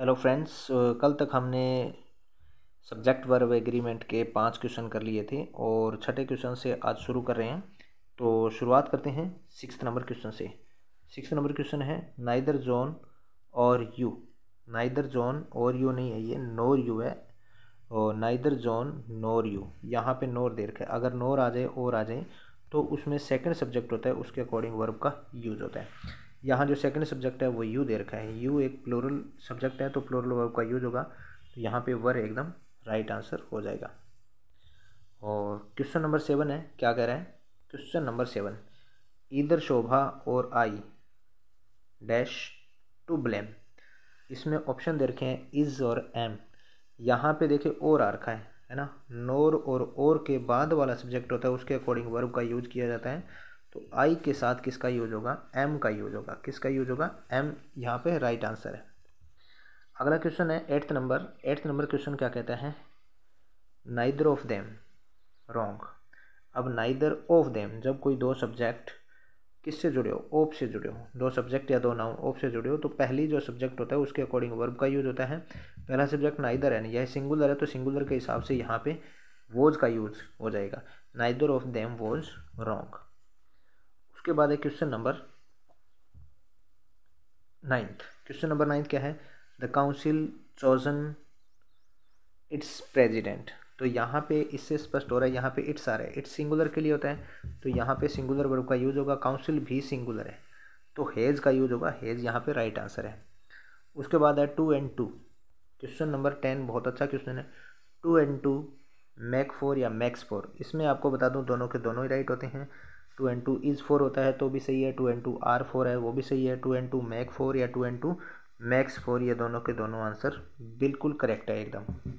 hello friends कल तक हमने सब्जेक्ट वर्ब एग्रीमेंट के पांच क्वेश्चन कर लिए थे और छठे क्वेश्चन से आज शुरू कर रहे हैं तो शुरुआत करते हैं सिक्स नंबर क्वेश्चन से सिक्स नंबर क्वेश्चन है नाइदर जोन और यू नाइदर जोन और यू नहीं है ये नोर यू है और नाइदर जोन नोर यू यहाँ पे नोर दे है अगर नोर आ जाए और आ जाए तो उसमें सेकंड सब्जेक्ट होता है उसके अकॉर्डिंग वर्ब का यूज़ होता है यहाँ जो सेकंड सब्जेक्ट है वो यू दे रखा है यू एक प्लोरल सब्जेक्ट है तो प्लोरल वर्ब का यूज होगा तो यहाँ पे वर एकदम राइट आंसर हो जाएगा और क्वेश्चन नंबर सेवन है क्या कह रहे हैं क्वेश्चन नंबर सेवन इधर शोभा और आई डैश टू ब्लेम इसमें ऑप्शन दे रखे हैं इज़ और एम यहाँ पे देखे और आ रखा है है ना नोर और और के बाद वाला सब्जेक्ट होता है उसके अकॉर्डिंग वर्ब का यूज किया जाता है तो आई के साथ किसका यूज होगा एम का यूज होगा किसका यूज होगा एम यहाँ पे राइट आंसर है अगला क्वेश्चन है eighth number eighth number question क्या कहता है नाइदर ऑफ देम रॉन्ग अब नाइदर ऑफ देम जब कोई दो सब्जेक्ट किससे जुड़े हो ओप से जुड़े हो दो सब्जेक्ट या दो नाउन ओप से जुड़े हो तो पहली जो सब्जेक्ट होता है उसके अकॉर्डिंग वर्ब का यूज़ होता है पहला सब्जेक्ट नाइदर है यह सिंगुलर है तो सिंगुलर के हिसाब से यहाँ पे वोज का यूज़ हो जाएगा neither of them was wrong उसके बाद है question number ninth question number ninth क्या है the council chosen its president तो यहाँ पे इससे स्पष्ट हो रहा है यहाँ पे इट्स आ रहा है इट्स सिंगुलर के लिए होता है तो यहाँ पे सिंगुलर वर्ब का यूज़ होगा काउंसिल भी सिंगुलर है तो हेज का यूज़ होगा हेज यहाँ पे राइट आंसर है उसके बाद है two and two question number ten बहुत अच्छा क्वेश्चन है two and two make four या मैक्स फोर इसमें आपको बता दूँ दोनों के दोनों ही राइट होते हैं two and two is four होता है तो भी सही है two and two are four है वो भी सही है two and two make four या two and two makes four ये दोनों के दोनों आंसर बिल्कुल करेक्ट है एकदम